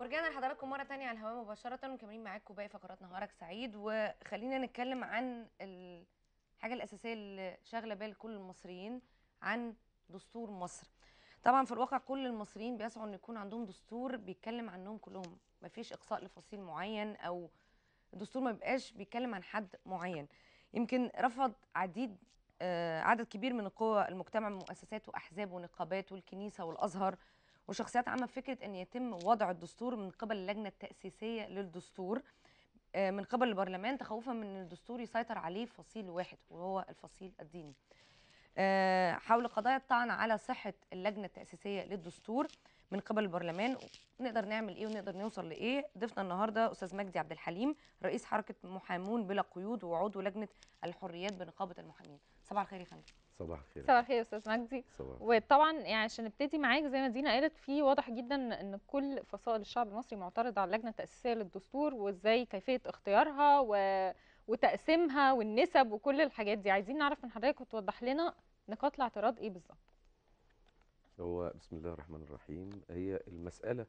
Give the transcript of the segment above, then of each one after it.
ورجعنا لحضراتكم مره تانية على الهواء مباشره ومكملين معاكم باقي فقرات نهارك سعيد وخلينا نتكلم عن الحاجه الاساسيه اللي شاغله بال كل المصريين عن دستور مصر طبعا في الواقع كل المصريين بيسعوا ان يكون عندهم دستور بيتكلم عنهم كلهم مفيش اقصاء لفصيل معين او الدستور ما بيبقاش بيتكلم عن حد معين يمكن رفض عديد آه، عدد كبير من القوى المجتمع من مؤسسات واحزاب ونقابات والكنيسه والازهر وشخصيات عامه بفكره ان يتم وضع الدستور من قبل اللجنه التاسيسيه للدستور آه، من قبل البرلمان تخوفا من ان الدستور يسيطر عليه فصيل واحد وهو الفصيل الديني آه، حول قضايا الطعن على صحه اللجنه التاسيسيه للدستور من قبل البرلمان نقدر نعمل ايه ونقدر نوصل لايه ضيفنا النهارده استاذ مجدي عبد الحليم رئيس حركه محامون بلا قيود وعضو لجنه الحريات بنقابه المحامين صباح الخير يا فندم صباح الخير صباح الخير استاذ مجدي وطبعا يعني عشان نبتدي معاك زي ما دينا قالت في واضح جدا ان كل فصائل الشعب المصري معترضه على اللجنه التاسيسيه للدستور وازاي كيفيه اختيارها و... وتقسيمها والنسب وكل الحاجات دي عايزين نعرف من حضرتك وتوضح لنا نقاط الاعتراض ايه بالظبط هو بسم الله الرحمن الرحيم هي المساله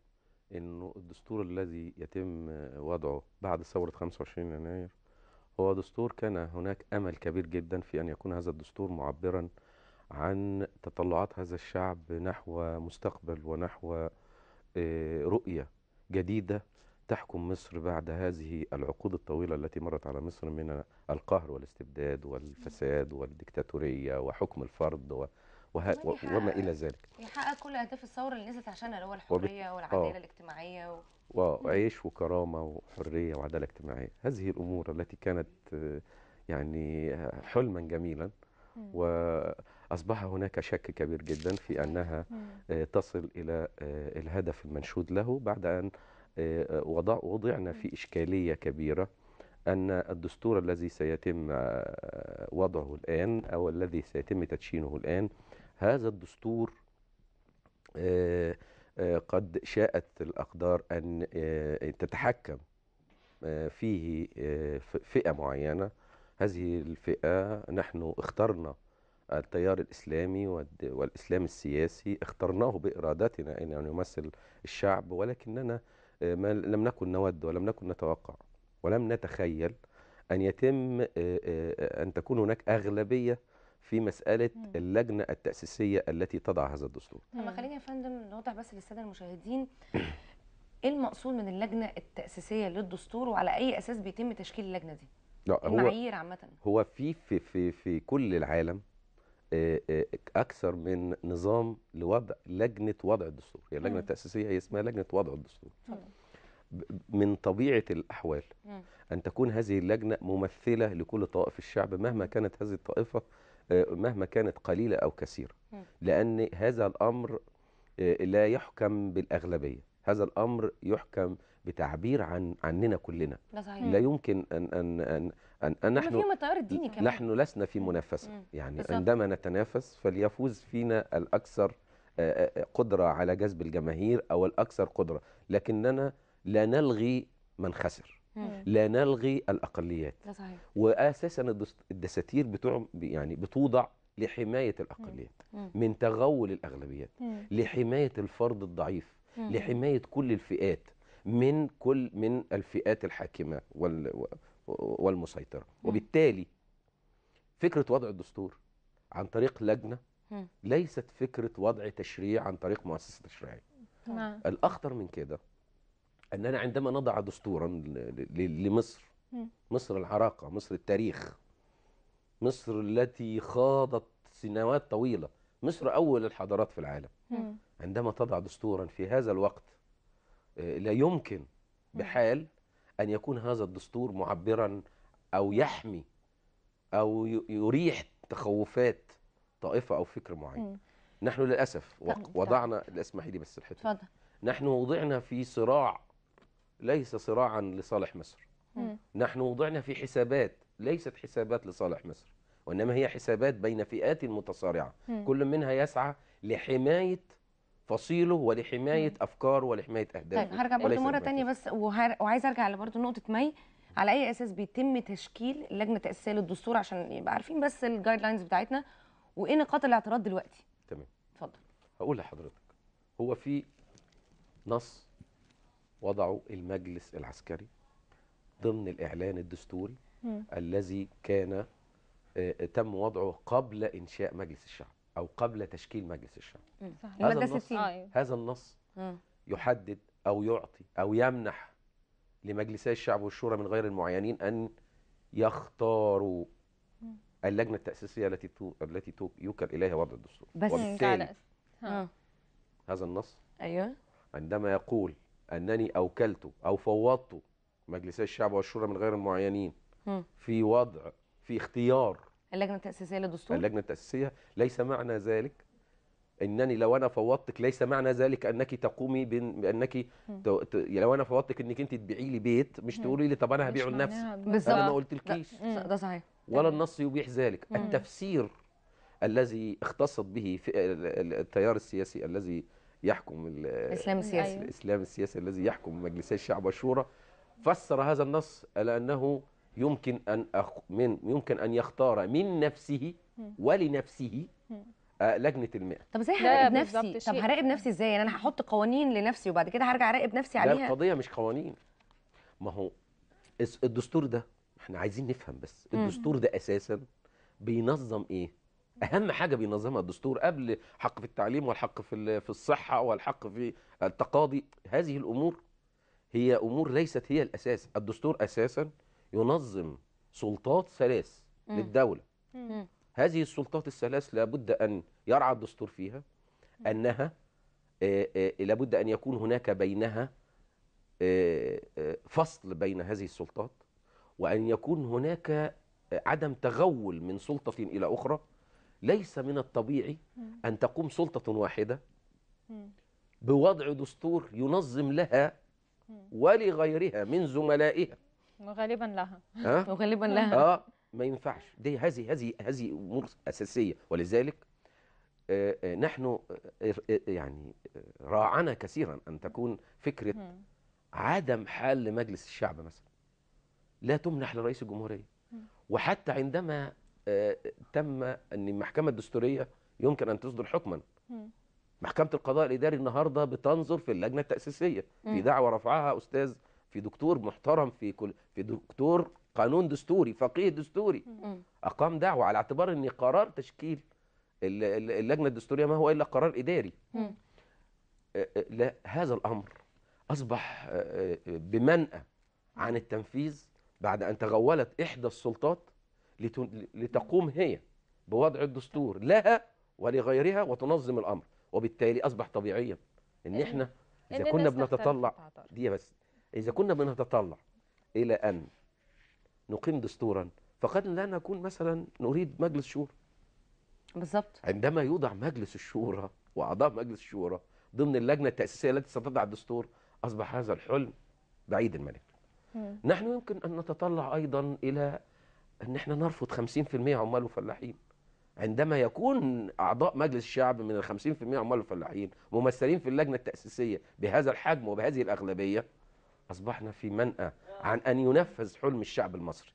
انه الدستور الذي يتم وضعه بعد ثوره 25 يناير هو دستور كان هناك امل كبير جدا في ان يكون هذا الدستور معبرا عن تطلعات هذا الشعب نحو مستقبل ونحو آه، رؤيه جديده تحكم مصر بعد هذه العقود الطويله التي مرت على مصر من القهر والاستبداد والفساد والديكتاتوريه وحكم الفرد و وما الى ذلك يحقق كل اهداف الثوره اللي نزلت عشانها اللي هو الحريه وبت... والعداله آه. الاجتماعيه وعيش وكرامة وحرية وعدالة اجتماعية هذه الأمور التي كانت آه، يعني آه، حلما جميلا وأصبح هناك شك كبير جدا في أنها آه، تصل إلى الهدف المنشود له بعد أن وضع وضعنا في إشكالية كبيرة أن الدستور الذي سيتم وضعه الآن أو الذي سيتم تدشينه الآن هذا الدستور قد شاءت الأقدار أن آه، تتحكم آه، فيه آه، فئة معينة هذه الفئة نحن اخترنا التيار الإسلامي والإسلام السياسي اخترناه بإرادتنا أن يمثل يعني الشعب ولكننا لم نكن نود ولم نكن نتوقع ولم نتخيل أن يتم أن تكون هناك أغلبية في مساله مم. اللجنه التاسيسيه التي تضع هذا الدستور. طب خليني يا فندم نوضح بس للساده المشاهدين ايه المقصود من اللجنه التاسيسيه للدستور وعلى اي اساس بيتم تشكيل اللجنه دي؟ لا هو المعايير عامه هو في في في, في كل العالم آه، آه، اكثر من نظام لوضع لجنه وضع الدستور، يعني اللجنه التاسيسيه هي اسمها لجنه وضع الدستور. مم. من طبيعه الاحوال مم. ان تكون هذه اللجنه ممثله لكل طوائف الشعب مهما كانت هذه الطائفه آه، مهما كانت قليلة أو كثيرة لأن هذا الأمر آه، لا يحكم بالأغلبية هذا الأمر يحكم بتعبير عن عننا كلنا ده صحيح. لا يمكن ان ان ان, أن, أن نحن التيار الديني كمان نحن لسنا في منافسه يعني بالزبط. عندما نتنافس فليفوز فينا الاكثر آه، قدره على جذب الجماهير او الاكثر قدره لكننا لا نلغي من خسر لا نلغي الاقليات ده صحيح. واساسا الدساتير بتوع يعني بتوضع لحمايه الاقليات من تغول الاغلبيات لحمايه الفرد الضعيف لحمايه كل الفئات من كل من الفئات الحاكمه والمسيطره وبالتالي فكره وضع الدستور عن طريق لجنه ليست فكره وضع تشريع عن طريق مؤسسه تشريعيه نعم. الاخطر من كده أننا عندما نضع دستورا لمصر مصر العراقة مصر التاريخ مصر التي خاضت سنوات طويلة مصر أول الحضارات في العالم عندما تضع دستورا في هذا الوقت آه، لا يمكن بحال أن يكون هذا الدستور معبرا أو يحمي أو يريح تخوفات طائفة أو فكر معين نحن للأسف وضعنا اسمحي لي بس الحته نحن وضعنا في صراع ليس صراعا لصالح مصر نحن وضعنا في حسابات ليست حسابات لصالح مصر وإنما هي حسابات بين فئات متصارعة كل منها يسعى لحماية فصيله ولحماية أفكاره ولحماية أهدافه طيب هرجع برضو مرة تانية بس وعايز أرجع لبرضه نقطة مي على أي أساس بيتم تشكيل لجنة تأسيسية للدستور عشان يبقى عارفين بس الجايد لاينز بتاعتنا وإيه نقاط الاعتراض دلوقتي تمام اتفضل هقول لحضرتك هو في نص وضعوا المجلس العسكري ضمن الإعلان الدستوري م. الذي كان آه، تم وضعه قبل إنشاء مجلس الشعب أو قبل تشكيل مجلس الشعب صح. هذا النص, آه، أيوه. هذا النص يحدد أو يعطي أو يمنح لمجلسي الشعب والشورى من غير المعينين أن يختاروا اللجنة التأسيسية التي تو... التي تو... يوكل إليها وضع الدستور بس وبالتالي آه. هذا النص أيوه عندما يقول انني اوكلته او فوضته مجلسي الشعب والشورى من غير المعينين في وضع في اختيار اللجنه التاسيسيه للدستور اللجنه التاسيسيه ليس معنى ذلك انني لو انا فوضتك ليس معنى ذلك انك تقومي بانك لو انا فوضتك انك انت تبيعي لي بيت مش تقولي لي طب انا هبيعه لنفسي بالظبط انا ما قلتلكيش ده صحيح ولا النص يبيح ذلك التفسير الذي اختصت به التيار السياسي الذي يحكم الاسلام السياسي أيوه. الاسلام السياسي الذي يحكم مجلسي الشعب والشورى فسر هذا النص على انه يمكن ان أخ من يمكن ان يختار من نفسه ولنفسه آه، لجنه الماء طب ازاي هراقب نفسي طب هراقب نفسي ازاي يعني انا هحط قوانين لنفسي وبعد كده هرجع اراقب نفسي عليها لا القضيه مش قوانين ما هو الدستور ده احنا عايزين نفهم بس الدستور ده اساسا بينظم ايه اهم حاجه بينظمها الدستور قبل حق في التعليم والحق في في الصحه والحق في التقاضي هذه الامور هي امور ليست هي الاساس الدستور اساسا ينظم سلطات ثلاث للدوله هذه السلطات الثلاث لابد ان يرعى الدستور فيها انها آه، آه، لابد ان يكون هناك بينها آه، فصل بين هذه السلطات وان يكون هناك عدم تغول من سلطه الى اخرى ليس من الطبيعي أن تقوم سلطة واحدة بوضع دستور ينظم لها ولغيرها من زملائها وغالبا لها ها؟ وغالبا لها اه ما ينفعش دي هذه هذه هذه امور اساسيه ولذلك آه، آه، نحن آه، يعني راعنا كثيرا ان تكون فكره عدم حل مجلس الشعب مثلا لا تمنح لرئيس الجمهوريه وحتى عندما تم ان المحكمه الدستوريه يمكن ان تصدر حكما محكمه القضاء الاداري النهارده بتنظر في اللجنه التاسيسيه في دعوه رفعها استاذ في دكتور محترم في كل في دكتور قانون دستوري فقيه دستوري اقام دعوه على اعتبار ان قرار تشكيل اللجنه الدستوريه ما هو الا قرار اداري لا هذا الامر اصبح بمنأى عن التنفيذ بعد ان تغولت احدى السلطات لتقوم هي بوضع الدستور لها ولغيرها وتنظم الامر وبالتالي اصبح طبيعيا ان احنا اذا إن كنا بنتطلع دي بس اذا كنا بنتطلع الى ان نقيم دستورا فقد لا نكون مثلا نريد مجلس شورى بالظبط عندما يوضع مجلس الشورى واعضاء مجلس الشورى ضمن اللجنه التاسيسيه التي ستضع الدستور اصبح هذا الحلم بعيد الملك نحن يمكن ان نتطلع ايضا الى ان احنا نرفض 50% عمال وفلاحين عندما يكون اعضاء مجلس الشعب من ال 50% عمال وفلاحين ممثلين في اللجنه التاسيسيه بهذا الحجم وبهذه الاغلبيه اصبحنا في منأى عن ان ينفذ حلم الشعب المصري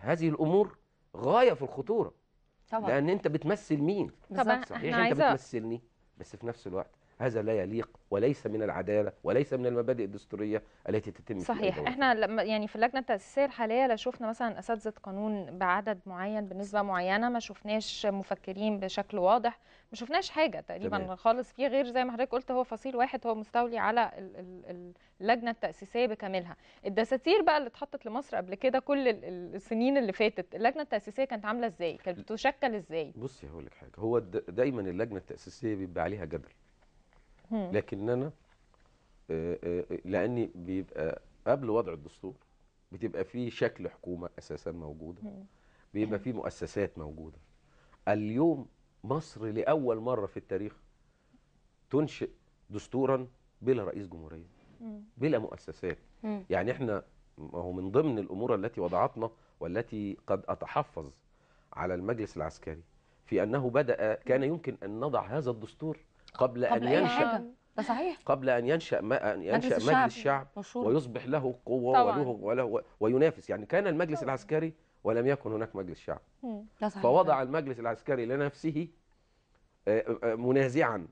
هذه الامور غايه في الخطوره طبعا لان انت بتمثل مين طبعا صحيح انت بتمثلني بس في نفس الوقت هذا لا يليق وليس من العداله وليس من المبادئ الدستوريه التي تتم صحيح احنا لما يعني في اللجنه التاسيسيه الحاليه لا شفنا مثلا اساتذه قانون بعدد معين بنسبه معينه ما شفناش مفكرين بشكل واضح ما شفناش حاجه تقريبا تمام. خالص فيه غير زي ما حضرتك قلت هو فصيل واحد هو مستولي على اللجنه التاسيسيه بكاملها الدساتير بقى اللي اتحطت لمصر قبل كده كل السنين اللي فاتت اللجنه التاسيسيه كانت عامله ازاي كانت بتشكل ازاي بصي هقول لك حاجه هو دايما اللجنه التاسيسيه بيبقى عليها جدل لكن انا آه، آه، لاني بيبقى قبل وضع الدستور بتبقى في شكل حكومه اساسا موجوده بيبقى في مؤسسات موجوده اليوم مصر لاول مره في التاريخ تنشئ دستورا بلا رئيس جمهوريه بلا مؤسسات يعني احنا ما هو من ضمن الامور التي وضعتنا والتي قد اتحفظ على المجلس العسكري في انه بدا كان يمكن ان نضع هذا الدستور قبل, أن ينشأ صحيح قبل ان ينشا ما أن ينشا مجلس مجلس الشعب ويصبح له قوه وله وله وينافس يعني كان المجلس طبعا. العسكري ولم يكن هناك مجلس شعب فوضع المجلس العسكري لنفسه آه، آه، منازعا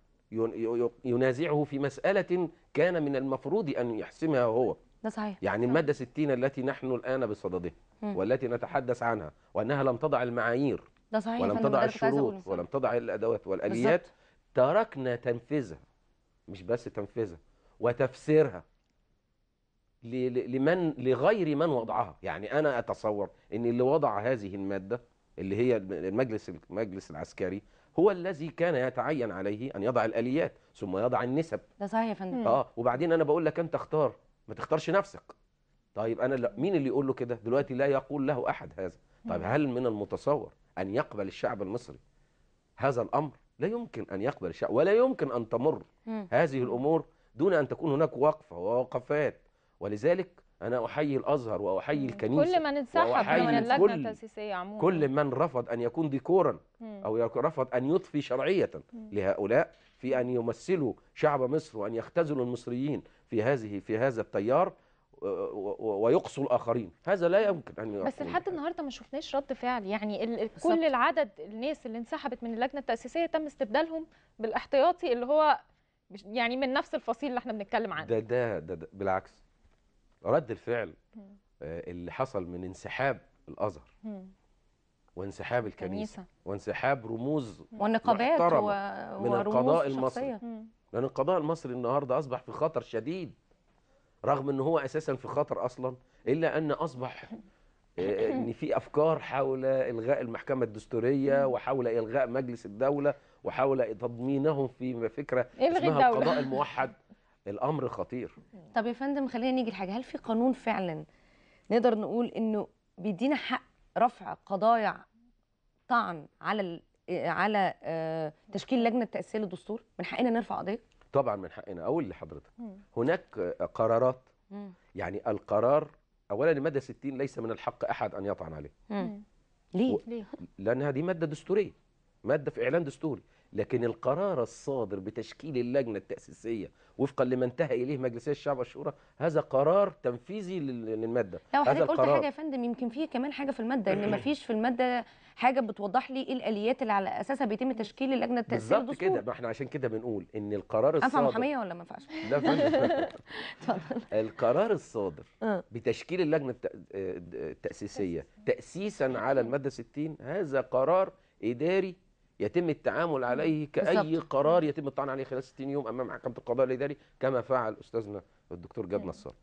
ينازعه في مساله كان من المفروض ان يحسمها هو ده صحيح يعني الماده 60 التي نحن الان بصددها والتي نتحدث عنها وانها لم تضع المعايير ده صحيح ولم تضع الشروط ولم تضع الادوات والاليات بالزبط. تركنا تنفيذها مش بس تنفيذها وتفسيرها لمن لغير من وضعها يعني انا اتصور ان اللي وضع هذه الماده اللي هي المجلس المجلس العسكري هو الذي كان يتعين عليه ان يضع الاليات ثم يضع النسب ده صحيح يا فندم اه وبعدين انا بقول لك انت اختار ما تختارش نفسك طيب انا لا مين اللي يقول له كده دلوقتي لا يقول له احد هذا طيب هل من المتصور ان يقبل الشعب المصري هذا الامر لا يمكن أن يقبل الشعب ولا يمكن أن تمر هذه الأمور دون أن تكون هناك وقفة ووقفات ولذلك أنا أحيي الأزهر وأحيي الكنيسة كل من انسحب من اللجنة التأسيسية عموما كل من رفض أن يكون ديكورا أو رفض أن يضفي شرعية لهؤلاء في أن يمثلوا شعب مصر وأن يختزلوا المصريين في هذه في هذا التيار ويقصوا الاخرين هذا لا يمكن ان يعني بس لحد النهارده ما شفناش رد فعل يعني كل العدد الناس اللي انسحبت من اللجنه التاسيسيه تم استبدالهم بالاحتياطي اللي هو يعني من نفس الفصيل اللي احنا بنتكلم عنه ده ده, ده, ده بالعكس رد الفعل آه، اللي حصل من انسحاب الازهر وانسحاب الكنيسه وانسحاب رموز والنقابات و... من القضاء المصري لان القضاء المصري النهارده اصبح في خطر شديد رغم ان هو اساسا في خطر اصلا الا ان اصبح آه، آه، ان في افكار حول الغاء المحكمه الدستوريه وحول الغاء مجلس الدوله وحول تضمينهم في فكره اسمها القضاء الموحد الامر خطير طب يا فندم خلينا نيجي لحاجه هل في قانون فعلا نقدر نقول انه بيدينا حق رفع قضايا طعن على آه، على تشكيل لجنه تاسيس الدستور من حقنا نرفع قضيه طبعا من حقنا اقول لحضرتك هناك قرارات يعني القرار اولا الماده 60 ليس من الحق احد ان يطعن عليه ليه؟ و... ليه؟ لانها دي ماده دستوريه ماده في اعلان دستوري لكن القرار الصادر بتشكيل اللجنة التأسيسية وفقا لما انتهى إليه مجلسية الشعب والشورى هذا قرار تنفيذي للمادة لو حضرتك قلت حاجة يا فندم يمكن فيه كمان حاجة في المادة إن مفيش في المادة حاجة بتوضح لي إيه الآليات اللي على أساسها بيتم تشكيل اللجنة التأسيسية بالظبط كده ما احنا عشان كده بنقول إن القرار الصادر أنفع محامية ولا ما ينفعش؟ لا اتفضل القرار الصادر آه. بتشكيل اللجنة آه، التأسيسية تأسيسا على المادة 60 هذا قرار إداري يتم التعامل عليه كأي بالزبط. قرار يتم الطعن عليه خلال 60 يوم أمام محكمة القضاء الإداري كما فعل أستاذنا الدكتور جاد نصار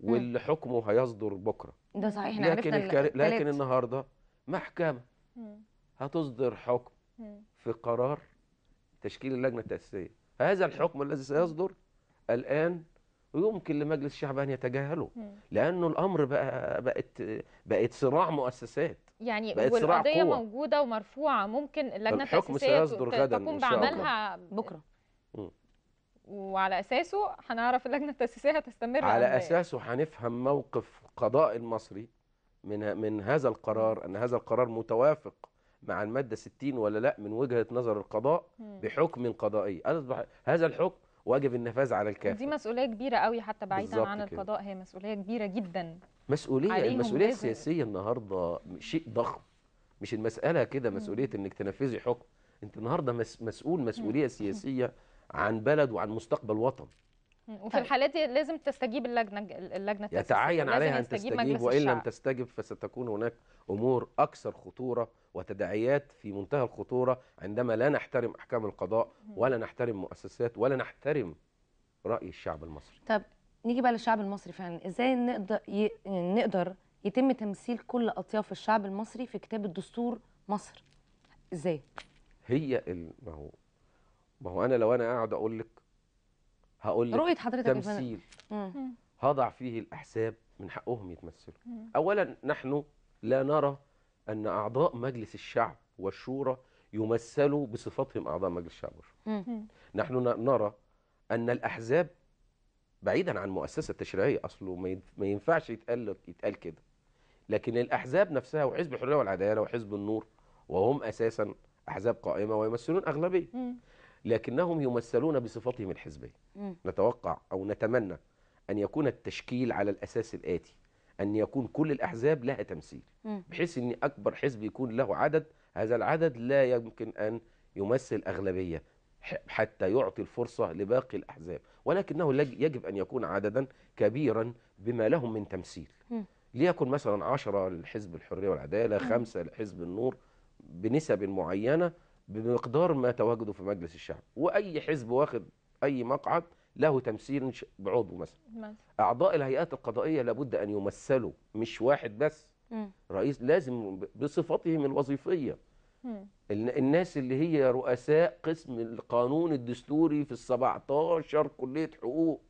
واللي حكمه هيصدر بكرة ده صحيح احنا لكن, الكار... لكن النهاردة محكمة هتصدر حكم في قرار تشكيل اللجنة التأسيسية هذا الحكم الذي سيصدر الآن ويمكن لمجلس الشعب ان يتجاهله لانه الامر بقى بقت بقت صراع مؤسسات يعني والقضيه موجوده ومرفوعه ممكن اللجنه التاسيسيه تقوم بعملها بكره وعلى اساسه هنعرف اللجنه التاسيسيه هتستمر على إيه. اساسه هنفهم موقف قضاء المصري من من هذا القرار ان هذا القرار متوافق مع الماده 60 ولا لا من وجهه نظر القضاء بحكم قضائي هذا الحكم واجب النفاذ على الكافه دي مسؤوليه كبيره قوي حتى بعيدا عن القضاء هي مسؤوليه كبيره جدا مسؤوليه المسؤوليه السياسيه النهارده شيء ضخم مش المساله كده مسؤوليه انك تنفذي حكم انت النهارده مسؤول مسؤوليه سياسيه عن بلد وعن مستقبل وطن وفي طيب. الحالات دي لازم تستجيب اللجنه اللجنه يتعين عليها ان تستجيب وان لم تستجب فستكون هناك امور اكثر خطوره وتداعيات في منتهى الخطورة عندما لا نحترم أحكام القضاء ولا نحترم مؤسسات ولا نحترم رأي الشعب المصري طب نيجي بقى للشعب المصري فعلا إزاي نقدر, نقدر يتم تمثيل كل أطياف الشعب المصري في كتاب الدستور مصر إزاي؟ هي ما هو ما هو أنا لو أنا قاعد أقول لك هقول لك رؤية حضرتك تمثيل هضع فيه الأحساب من حقهم يتمثلوا أولا نحن لا نرى أن أعضاء مجلس الشعب والشورى يمثلوا بصفتهم أعضاء مجلس الشعب والشورى نحن نرى أن الأحزاب بعيدا عن مؤسسة تشريعية أصله ما ينفعش يتقال, يتقال كده لكن الأحزاب نفسها وحزب الحرية والعدالة وحزب النور وهم أساسا أحزاب قائمة ويمثلون أغلبية لكنهم يمثلون بصفتهم الحزبية نتوقع أو نتمنى أن يكون التشكيل على الأساس الآتي أن يكون كل الأحزاب لها تمثيل بحيث أن أكبر حزب يكون له عدد هذا العدد لا يمكن أن يمثل أغلبية حتى يعطي الفرصة لباقي الأحزاب ولكنه يجب أن يكون عددا كبيرا بما لهم من تمثيل ليكن مثلا 10 لحزب الحرية والعدالة خمسة لحزب النور بنسب معينة بمقدار ما تواجده في مجلس الشعب وأي حزب واخد أي مقعد له تمثيل بعضو مثلا اعضاء الهيئات القضائيه لابد ان يمثلوا مش واحد بس مم. رئيس لازم بصفتهم الوظيفيه م. الناس اللي هي رؤساء قسم القانون الدستوري في ال 17 كليه حقوق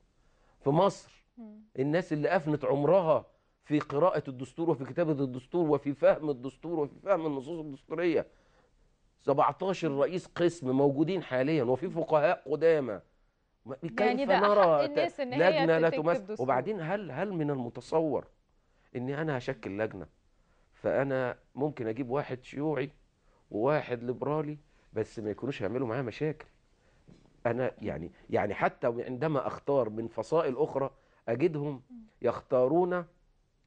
في مصر مم. الناس اللي افنت عمرها في قراءه الدستور وفي كتابه الدستور وفي فهم الدستور وفي فهم النصوص الدستوريه 17 رئيس قسم موجودين حاليا وفي فقهاء قدامى يعني كيف يعني نرى الناس إن لجنه لا تمثل وبعدين هل هل من المتصور اني انا هشكل لجنه فانا ممكن اجيب واحد شيوعي وواحد ليبرالي بس ما يكونوش يعملوا معايا مشاكل انا يعني يعني حتى عندما اختار من فصائل اخرى اجدهم يختارون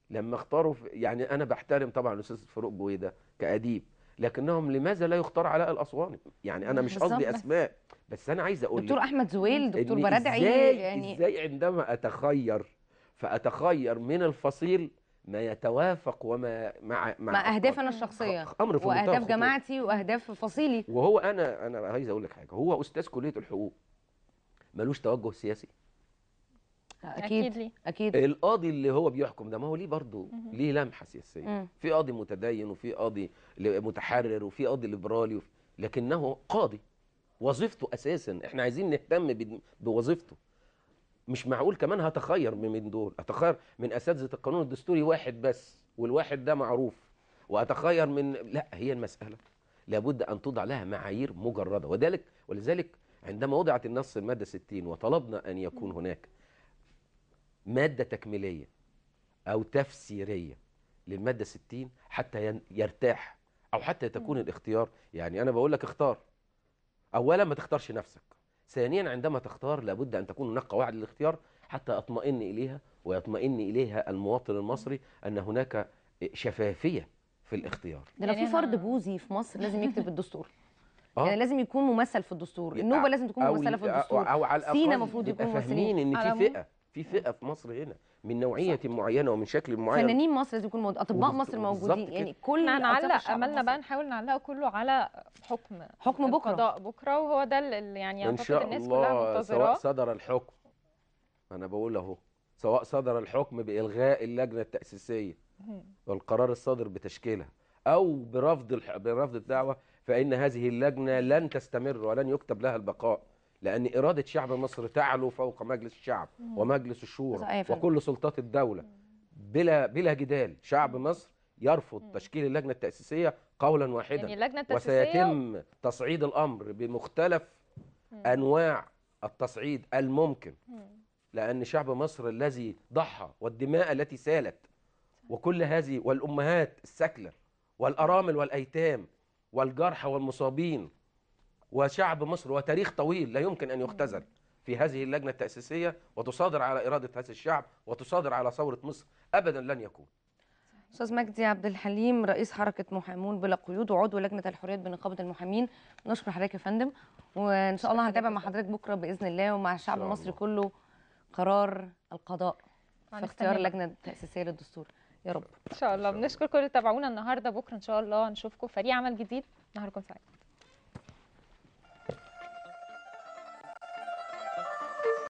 لما اختاروا يعني انا بحترم طبعا الاستاذ فاروق جويده كاديب لكنهم لماذا لا يختار علاء الاسواني يعني انا مش قصدي اسماء بس انا عايز اقول دكتور احمد زويل دكتور برادعي يعني ازاي عندما اتخير فاتخير من الفصيل ما يتوافق وما مع مع, مع اهداف انا الشخصيه امر في واهداف جماعتي واهداف فصيلي وهو انا انا عايز اقول لك حاجه هو استاذ كليه الحقوق ملوش توجه سياسي اكيد اكيد, لي. القاضي اللي هو بيحكم ده ما هو ليه برضه ليه لمحه سياسيه في قاضي متدين وفي قاضي متحرر وفي قاضي ليبرالي وفي لكنه قاضي وظيفته اساسا احنا عايزين نهتم بوظيفته مش معقول كمان هتخير من دول أتخير من اساتذه القانون الدستوري واحد بس والواحد ده معروف وأتخير من لا هي المساله لابد ان توضع لها معايير مجرده وذلك ولذلك عندما وضعت النص الماده 60 وطلبنا ان يكون هناك مادة تكميلية أو تفسيرية للمادة 60 حتى يرتاح أو حتى تكون الاختيار يعني أنا بقول لك اختار أولا ما تختارش نفسك ثانيا عندما تختار لابد أن تكون هناك قواعد للاختيار حتى أطمئن إليها ويطمئن إليها المواطن المصري أن هناك شفافية في الاختيار ده لو في يعني فرد بوذي في مصر لازم يكتب الدستور آه؟ يعني لازم يكون ممثل في الدستور النوبه لازم تكون ممثله في الدستور أو على سينا المفروض يكون ممثلين ان في فئه في فئه في مصر هنا من نوعيه صح. معينه ومن شكل معين فنانين مصر لازم يكونوا اطباء مصر موجودين يعني كلنا نعلق املنا بقى نحاول نعلقه كله على حكم حكم بكره القضاء بكره وهو ده اللي يعني اعتقد الناس كلها منتظراه سواء صدر الحكم انا بقول اهو سواء صدر الحكم بالغاء اللجنه التاسيسيه والقرار الصادر بتشكيلها او برفض الح... برفض الدعوه فان هذه اللجنه لن تستمر ولن يكتب لها البقاء لأن إرادة شعب مصر تعلو فوق مجلس الشعب ومجلس الشورى وكل سلطات الدولة بلا بلا جدال شعب مصر يرفض تشكيل اللجنة التأسيسية قولا واحدا يعني اللجنة التأسيسية وسيتم تصعيد الأمر بمختلف أنواع التصعيد الممكن لأن شعب مصر الذي ضحى والدماء التي سالت وكل هذه والأمهات السكلة والأرامل والأيتام والجرحى والمصابين وشعب مصر وتاريخ طويل لا يمكن أن يختزل في هذه اللجنة التأسيسية وتصادر على إرادة هذا الشعب وتصادر على ثورة مصر أبدا لن يكون استاذ مجدي عبد الحليم رئيس حركه محامون بلا قيود وعضو لجنه الحريات بنقابه المحامين نشكر حضرتك يا فندم وان شاء الله هنتابع مع حضرتك بكره باذن الله ومع الشعب المصري كله قرار القضاء في اختيار اللجنه التاسيسيه للدستور يا رب ان شاء الله بنشكر كل اللي تابعونا النهارده بكره ان شاء الله نشوفكم فريق عمل جديد نهاركم سعيد